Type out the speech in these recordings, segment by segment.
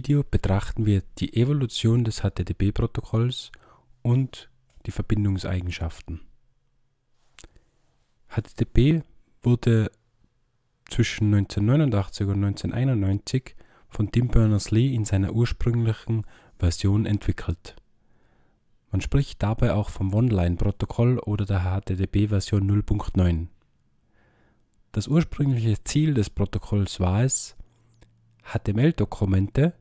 Video betrachten wir die Evolution des HTTP-Protokolls und die Verbindungseigenschaften. HTTP wurde zwischen 1989 und 1991 von Tim Berners-Lee in seiner ursprünglichen Version entwickelt. Man spricht dabei auch vom One-Line-Protokoll oder der HTTP-Version 0.9. Das ursprüngliche Ziel des Protokolls war es, HTML-Dokumente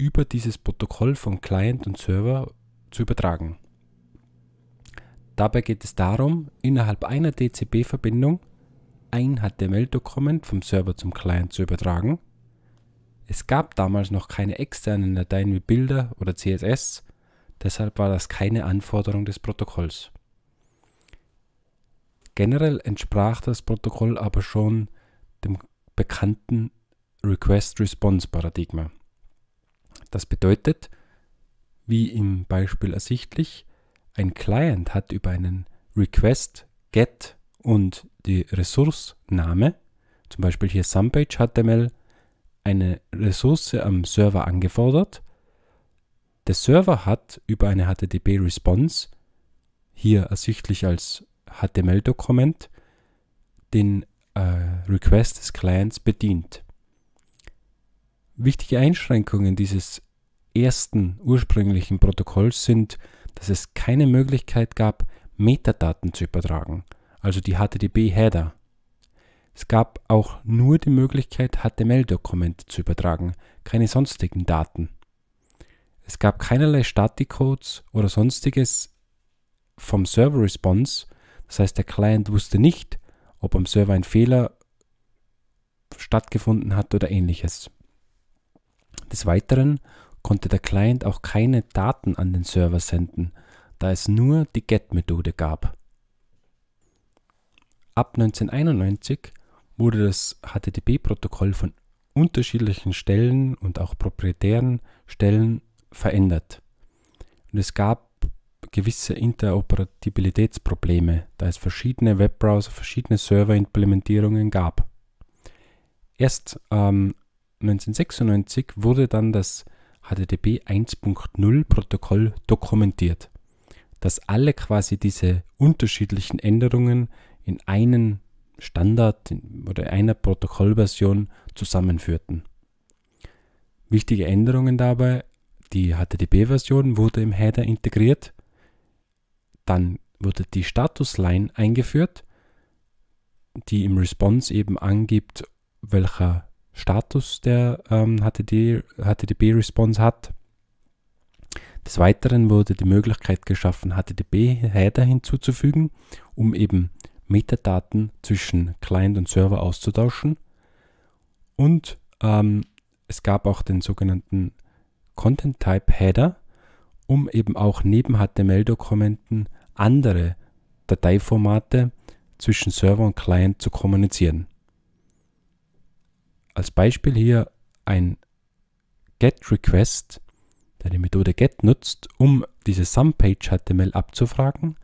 über dieses Protokoll von Client und Server zu übertragen. Dabei geht es darum, innerhalb einer DCP-Verbindung ein HTML-Dokument vom Server zum Client zu übertragen. Es gab damals noch keine externen Dateien wie Bilder oder CSS, deshalb war das keine Anforderung des Protokolls. Generell entsprach das Protokoll aber schon dem bekannten Request-Response-Paradigma. Das bedeutet, wie im Beispiel ersichtlich, ein Client hat über einen Request get und die Ressourcename, zum Beispiel hier SumPage.html, eine Ressource am Server angefordert. Der Server hat über eine HTTP-Response, hier ersichtlich als HTML-Dokument, den äh, Request des Clients bedient. Wichtige Einschränkungen dieses ersten ursprünglichen Protokolls sind, dass es keine Möglichkeit gab, Metadaten zu übertragen, also die HTTP-Header. Es gab auch nur die Möglichkeit, HTML-Dokumente zu übertragen, keine sonstigen Daten. Es gab keinerlei Static-Codes oder sonstiges vom Server Response, das heißt der Client wusste nicht, ob am Server ein Fehler stattgefunden hat oder ähnliches. Des Weiteren konnte der Client auch keine Daten an den Server senden, da es nur die GET-Methode gab. Ab 1991 wurde das HTTP-Protokoll von unterschiedlichen Stellen und auch proprietären Stellen verändert. Und es gab gewisse Interoperabilitätsprobleme, da es verschiedene Webbrowser, verschiedene Serverimplementierungen gab. Erst ähm, 1996 wurde dann das HTTP 1.0 Protokoll dokumentiert, dass alle quasi diese unterschiedlichen Änderungen in einen Standard oder einer Protokollversion zusammenführten. Wichtige Änderungen dabei, die HTTP-Version wurde im Header integriert, dann wurde die Statusline eingeführt, die im Response eben angibt, welcher Status der ähm, HTTP, response hat. Des Weiteren wurde die Möglichkeit geschaffen, HTTP-Header hinzuzufügen, um eben Metadaten zwischen Client und Server auszutauschen. Und ähm, es gab auch den sogenannten Content Type Header, um eben auch neben HTML-Dokumenten andere Dateiformate zwischen Server und Client zu kommunizieren als Beispiel hier ein GET-Request, der die Methode GET nutzt, um diese SumPage-HTML abzufragen.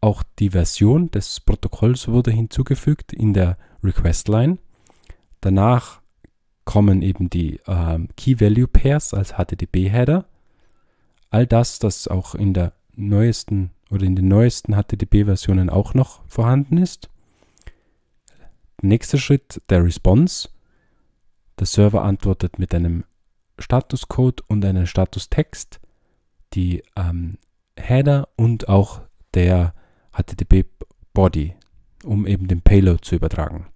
Auch die Version des Protokolls wurde hinzugefügt in der Request-Line. Danach kommen eben die äh, Key-Value-Pairs als HTTP-Header. All das, das auch in der neuesten oder in den neuesten HTTP-Versionen auch noch vorhanden ist. Nächster Schritt der Response. Der Server antwortet mit einem Statuscode und einem Statustext, die ähm, Header und auch der HTTP Body, um eben den Payload zu übertragen.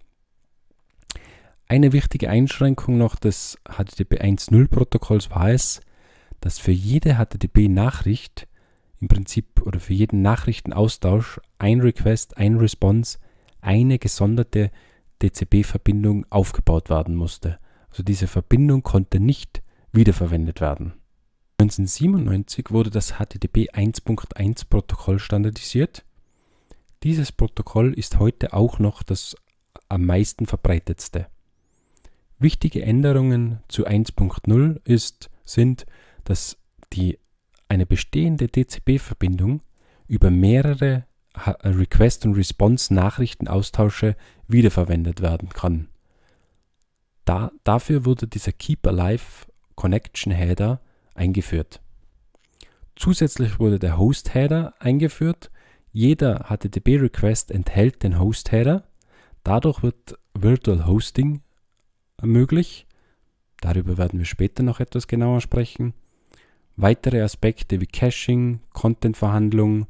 Eine wichtige Einschränkung noch des HTTP 1.0 Protokolls war es, dass für jede HTTP-Nachricht im Prinzip oder für jeden Nachrichtenaustausch ein Request, ein Response, eine gesonderte DCP-Verbindung aufgebaut werden musste. Also diese Verbindung konnte nicht wiederverwendet werden. 1997 wurde das HTTP 1.1 Protokoll standardisiert. Dieses Protokoll ist heute auch noch das am meisten verbreitetste. Wichtige Änderungen zu 1.0 sind, dass die, eine bestehende DCP-Verbindung über mehrere Request- und Response-Nachrichtenaustausche wiederverwendet werden kann da, dafür wurde dieser Keep Alive Connection Header eingeführt. Zusätzlich wurde der Host Header eingeführt. Jeder HTTP Request enthält den Host Header. Dadurch wird Virtual Hosting möglich. Darüber werden wir später noch etwas genauer sprechen. Weitere Aspekte wie Caching, Content-Verhandlung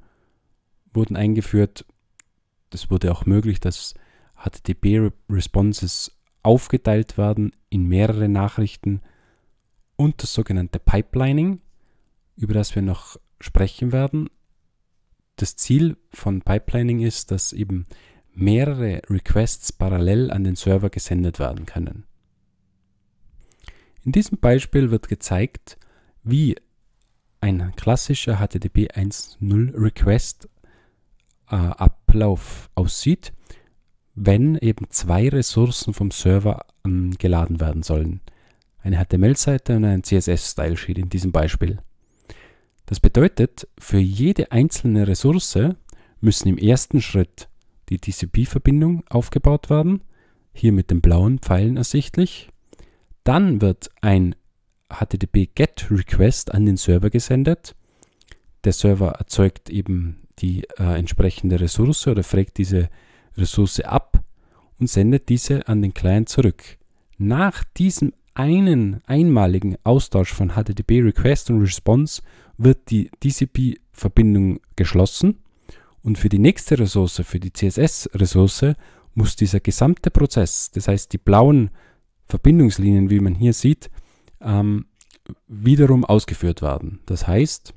wurden eingeführt. Es wurde auch möglich, dass HTTP-Responses aufgeteilt werden in mehrere Nachrichten und das sogenannte Pipelining, über das wir noch sprechen werden. Das Ziel von Pipelining ist, dass eben mehrere Requests parallel an den Server gesendet werden können. In diesem Beispiel wird gezeigt, wie ein klassischer HTTP 1.0 Request äh, Ablauf aussieht wenn eben zwei Ressourcen vom Server ähm, geladen werden sollen. Eine HTML-Seite und ein css stylesheet in diesem Beispiel. Das bedeutet, für jede einzelne Ressource müssen im ersten Schritt die TCP-Verbindung aufgebaut werden, hier mit den blauen Pfeilen ersichtlich. Dann wird ein HTTP-GET-Request an den Server gesendet. Der Server erzeugt eben die äh, entsprechende Ressource oder fragt diese Ressource ab und sendet diese an den Client zurück. Nach diesem einen einmaligen Austausch von HTTP Request und Response wird die TCP-Verbindung geschlossen und für die nächste Ressource, für die CSS-Ressource, muss dieser gesamte Prozess, das heißt die blauen Verbindungslinien, wie man hier sieht, ähm, wiederum ausgeführt werden. Das heißt,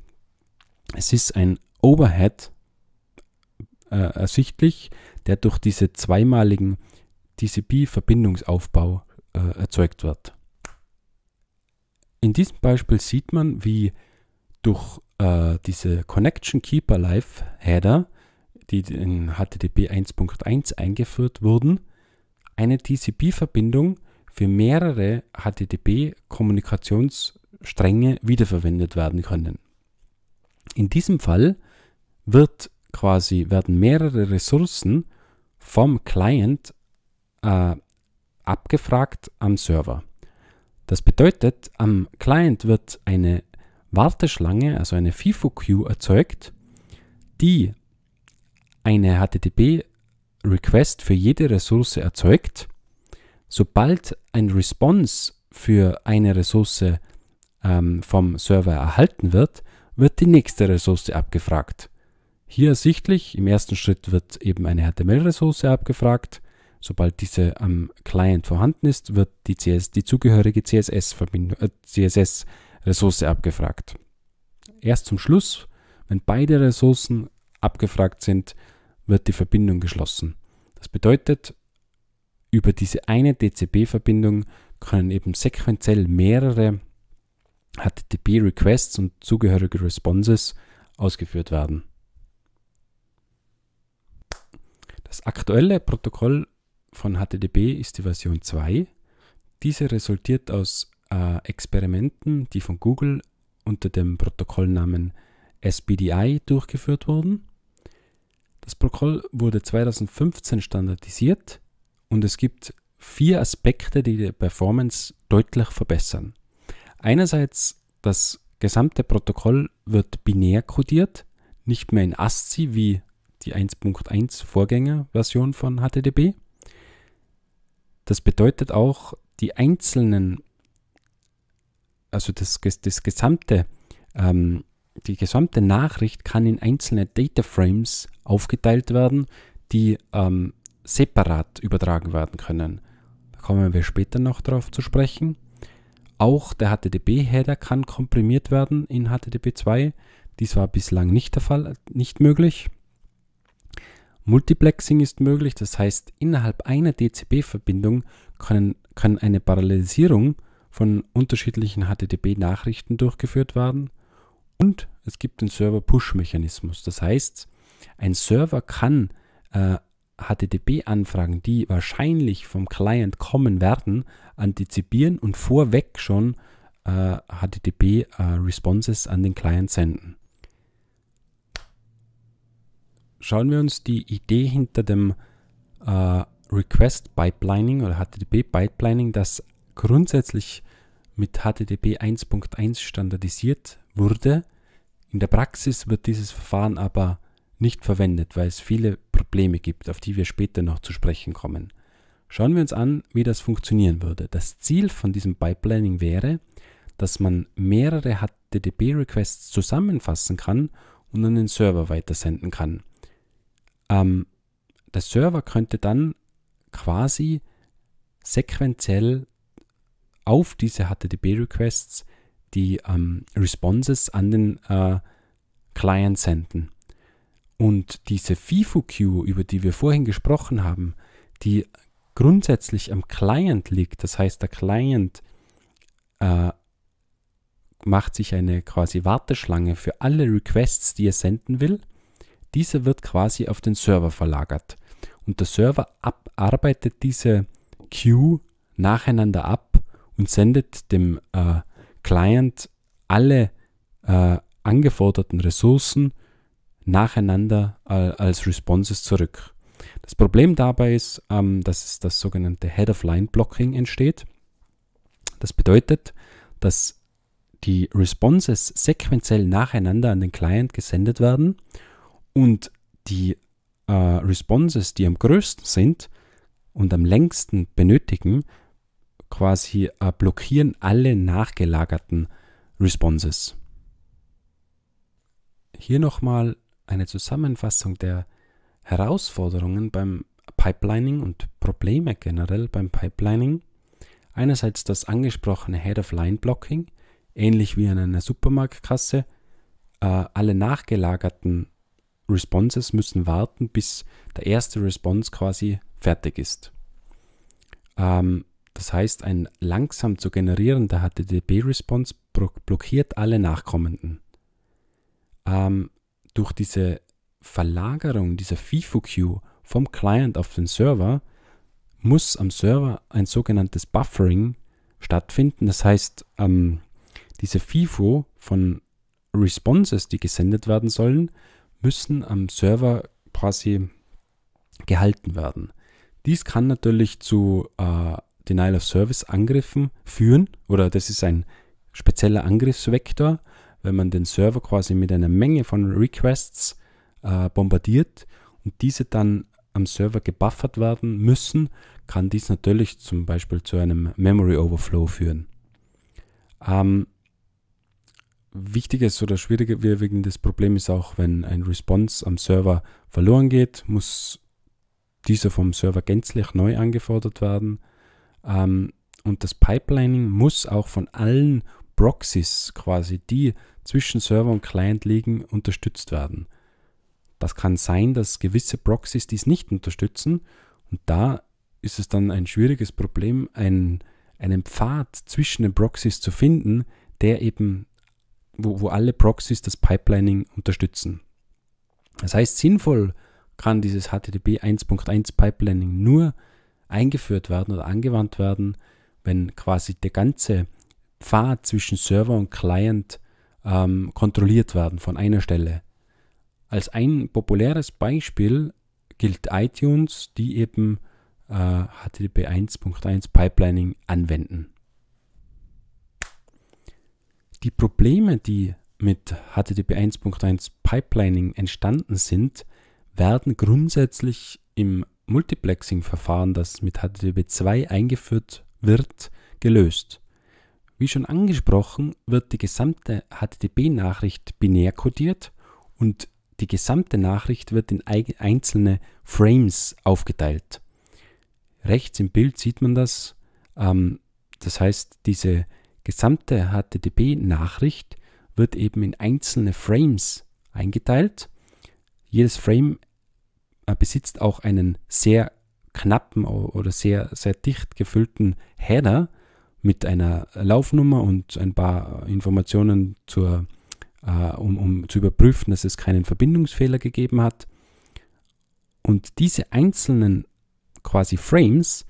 es ist ein Overhead äh, ersichtlich, der durch diese zweimaligen TCP-Verbindungsaufbau äh, erzeugt wird. In diesem Beispiel sieht man, wie durch äh, diese Connection Keeper Live Header, die in HTTP 1.1 eingeführt wurden, eine TCP-Verbindung für mehrere HTTP-Kommunikationsstränge wiederverwendet werden können. In diesem Fall wird quasi werden mehrere Ressourcen vom Client äh, abgefragt am Server. Das bedeutet, am Client wird eine Warteschlange, also eine FIFO-Queue erzeugt, die eine HTTP-Request für jede Ressource erzeugt. Sobald ein Response für eine Ressource ähm, vom Server erhalten wird, wird die nächste Ressource abgefragt. Hier ersichtlich, im ersten Schritt wird eben eine HTML-Ressource abgefragt. Sobald diese am Client vorhanden ist, wird die, CS, die zugehörige CSS-Ressource äh, CSS abgefragt. Erst zum Schluss, wenn beide Ressourcen abgefragt sind, wird die Verbindung geschlossen. Das bedeutet, über diese eine DCP-Verbindung können eben sequenziell mehrere HTTP-Requests und zugehörige Responses ausgeführt werden. Das aktuelle Protokoll von HTTP ist die Version 2. Diese resultiert aus äh, Experimenten, die von Google unter dem Protokollnamen SPDI durchgeführt wurden. Das Protokoll wurde 2015 standardisiert und es gibt vier Aspekte, die die Performance deutlich verbessern. Einerseits, das gesamte Protokoll wird binär codiert, nicht mehr in ASCII wie die 1.1 Vorgängerversion von HTTP. Das bedeutet auch, die einzelnen, also das, das gesamte, ähm, die gesamte Nachricht kann in einzelne Data Frames aufgeteilt werden, die ähm, separat übertragen werden können. Da kommen wir später noch darauf zu sprechen. Auch der HTTP-Header kann komprimiert werden in HTTP 2. Dies war bislang nicht der Fall, nicht möglich. Multiplexing ist möglich, das heißt, innerhalb einer dcb verbindung kann, kann eine Parallelisierung von unterschiedlichen HTTP-Nachrichten durchgeführt werden und es gibt den Server-Push-Mechanismus. Das heißt, ein Server kann äh, HTTP-Anfragen, die wahrscheinlich vom Client kommen werden, antizipieren und vorweg schon äh, HTTP-Responses äh, an den Client senden schauen wir uns die Idee hinter dem äh, Request Pipelining oder HTTP Pipelining, das grundsätzlich mit HTTP 1.1 standardisiert wurde. In der Praxis wird dieses Verfahren aber nicht verwendet, weil es viele Probleme gibt, auf die wir später noch zu sprechen kommen. Schauen wir uns an, wie das funktionieren würde. Das Ziel von diesem Pipelining wäre, dass man mehrere HTTP-Requests zusammenfassen kann und an den Server weitersenden kann. Ähm, der Server könnte dann quasi sequenziell auf diese HTTP-Requests die ähm, Responses an den äh, Client senden. Und diese FIFO-Queue, über die wir vorhin gesprochen haben, die grundsätzlich am Client liegt, das heißt, der Client äh, macht sich eine quasi Warteschlange für alle Requests, die er senden will diese wird quasi auf den Server verlagert. Und der Server arbeitet diese Queue nacheinander ab und sendet dem äh, Client alle äh, angeforderten Ressourcen nacheinander äh, als Responses zurück. Das Problem dabei ist, ähm, dass das sogenannte Head-of-Line-Blocking entsteht. Das bedeutet, dass die Responses sequenziell nacheinander an den Client gesendet werden und die äh, Responses, die am größten sind und am längsten benötigen, quasi äh, blockieren alle nachgelagerten Responses. Hier nochmal eine Zusammenfassung der Herausforderungen beim Pipelining und Probleme generell beim Pipelining. Einerseits das angesprochene Head-of-Line-Blocking, ähnlich wie an einer Supermarktkasse. Äh, alle nachgelagerten Responses müssen warten, bis der erste Response quasi fertig ist. Ähm, das heißt, ein langsam zu generierender HTTP-Response blockiert alle Nachkommenden. Ähm, durch diese Verlagerung dieser FIFO-Queue vom Client auf den Server muss am Server ein sogenanntes Buffering stattfinden. Das heißt, ähm, diese FIFO von Responses, die gesendet werden sollen, müssen am Server quasi gehalten werden. Dies kann natürlich zu äh, Denial of Service Angriffen führen oder das ist ein spezieller Angriffsvektor, wenn man den Server quasi mit einer Menge von Requests äh, bombardiert und diese dann am Server gebuffert werden müssen, kann dies natürlich zum Beispiel zu einem Memory Overflow führen. Ähm, Wichtiges oder schwieriges Problem ist auch, wenn ein Response am Server verloren geht, muss dieser vom Server gänzlich neu angefordert werden. Ähm, und das Pipelining muss auch von allen Proxys quasi, die zwischen Server und Client liegen, unterstützt werden. Das kann sein, dass gewisse Proxys dies nicht unterstützen und da ist es dann ein schwieriges Problem, einen, einen Pfad zwischen den Proxys zu finden, der eben wo, wo alle Proxys das Pipelining unterstützen. Das heißt, sinnvoll kann dieses HTTP 1.1 Pipelining nur eingeführt werden oder angewandt werden, wenn quasi der ganze Pfad zwischen Server und Client ähm, kontrolliert werden von einer Stelle. Als ein populäres Beispiel gilt iTunes, die eben äh, HTTP 1.1 Pipelining anwenden die Probleme, die mit HTTP 1.1 Pipelining entstanden sind, werden grundsätzlich im Multiplexing-Verfahren, das mit HTTP 2 eingeführt wird, gelöst. Wie schon angesprochen, wird die gesamte HTTP-Nachricht binär kodiert und die gesamte Nachricht wird in einzelne Frames aufgeteilt. Rechts im Bild sieht man das. Ähm, das heißt, diese gesamte HTTP-Nachricht wird eben in einzelne Frames eingeteilt. Jedes Frame äh, besitzt auch einen sehr knappen oder sehr, sehr dicht gefüllten Header mit einer Laufnummer und ein paar Informationen zur, äh, um, um zu überprüfen, dass es keinen Verbindungsfehler gegeben hat. Und diese einzelnen quasi Frames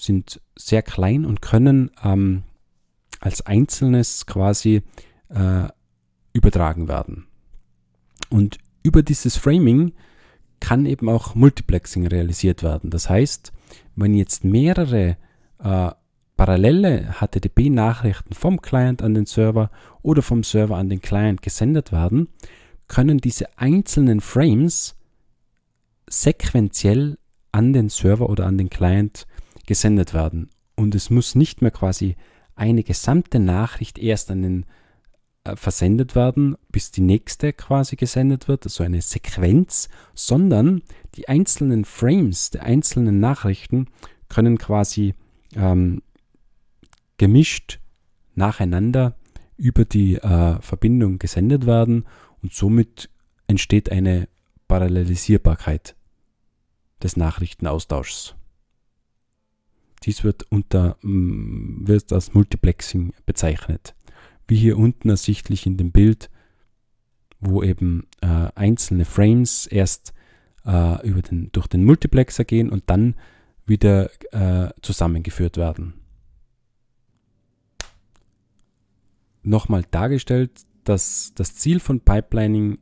sind sehr klein und können ähm, als Einzelnes quasi äh, übertragen werden. Und über dieses Framing kann eben auch Multiplexing realisiert werden. Das heißt, wenn jetzt mehrere äh, parallele HTTP-Nachrichten vom Client an den Server oder vom Server an den Client gesendet werden, können diese einzelnen Frames sequenziell an den Server oder an den Client gesendet werden. Und es muss nicht mehr quasi eine gesamte Nachricht erst an den äh, versendet werden, bis die nächste quasi gesendet wird, also eine Sequenz, sondern die einzelnen Frames der einzelnen Nachrichten können quasi ähm, gemischt nacheinander über die äh, Verbindung gesendet werden und somit entsteht eine Parallelisierbarkeit des Nachrichtenaustauschs. Dies wird unter mm, wird als Multiplexing bezeichnet. Wie hier unten ersichtlich in dem Bild, wo eben äh, einzelne Frames erst äh, über den, durch den Multiplexer gehen und dann wieder äh, zusammengeführt werden. Nochmal dargestellt, dass das Ziel von Pipelining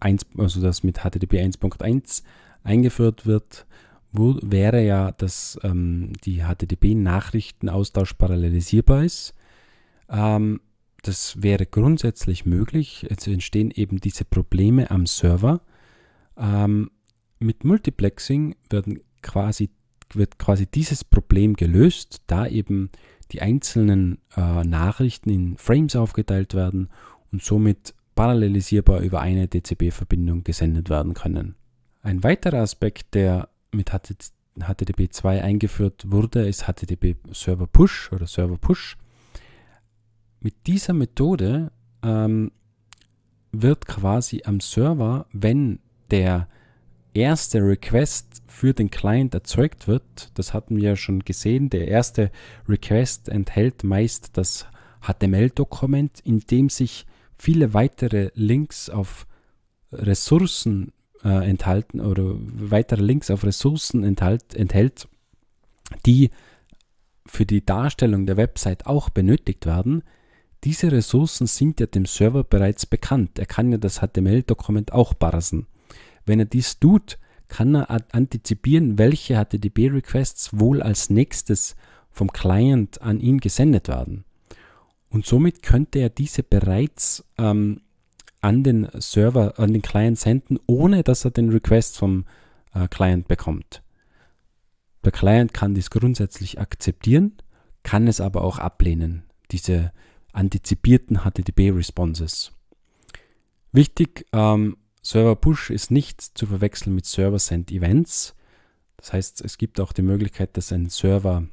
1, also das mit HTTP 1.1 eingeführt wird wäre ja, dass ähm, die HTTP-Nachrichtenaustausch parallelisierbar ist. Ähm, das wäre grundsätzlich möglich. Jetzt entstehen eben diese Probleme am Server. Ähm, mit Multiplexing werden quasi, wird quasi dieses Problem gelöst, da eben die einzelnen äh, Nachrichten in Frames aufgeteilt werden und somit parallelisierbar über eine dcb verbindung gesendet werden können. Ein weiterer Aspekt, der mit HTTP 2 eingeführt wurde, ist HTTP Server Push oder Server Push. Mit dieser Methode ähm, wird quasi am Server, wenn der erste Request für den Client erzeugt wird, das hatten wir ja schon gesehen, der erste Request enthält meist das HTML-Dokument, in dem sich viele weitere Links auf Ressourcen äh, enthalten oder weitere Links auf Ressourcen enthalt, enthält, die für die Darstellung der Website auch benötigt werden. Diese Ressourcen sind ja dem Server bereits bekannt. Er kann ja das HTML-Dokument auch parsen. Wenn er dies tut, kann er antizipieren, welche HTTP-Requests wohl als nächstes vom Client an ihn gesendet werden. Und somit könnte er diese bereits ähm, an den Server, an den Client senden, ohne dass er den Request vom äh, Client bekommt. Der Client kann dies grundsätzlich akzeptieren, kann es aber auch ablehnen, diese antizipierten HTTP-Responses. Wichtig, ähm, Server Push ist nicht zu verwechseln mit Server Send Events. Das heißt, es gibt auch die Möglichkeit, dass ein Server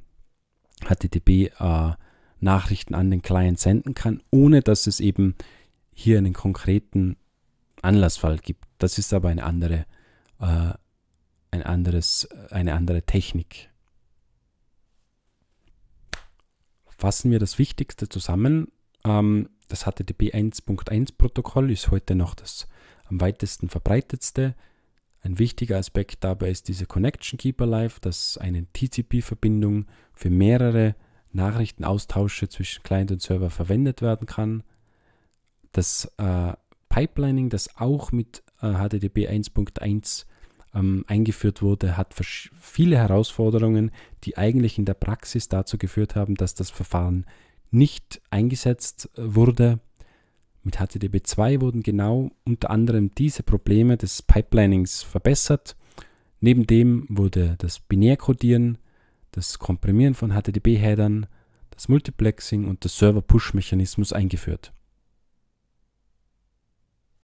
HTTP äh, Nachrichten an den Client senden kann, ohne dass es eben hier einen konkreten Anlassfall gibt. Das ist aber eine andere, äh, ein anderes, eine andere Technik. Fassen wir das Wichtigste zusammen. Ähm, das HTTP 1.1 Protokoll ist heute noch das am weitesten verbreitetste. Ein wichtiger Aspekt dabei ist diese Connection Keeper Live, dass eine TCP-Verbindung für mehrere Nachrichtenaustausche zwischen Client und Server verwendet werden kann das äh, Pipelining, das auch mit äh, HTTP 1.1 ähm, eingeführt wurde, hat viele Herausforderungen, die eigentlich in der Praxis dazu geführt haben, dass das Verfahren nicht eingesetzt äh, wurde. Mit HTTP 2 wurden genau unter anderem diese Probleme des Pipelinings verbessert. Neben dem wurde das Binärcodieren, das Komprimieren von HTTP-Headern, das Multiplexing und der Server-Push-Mechanismus eingeführt.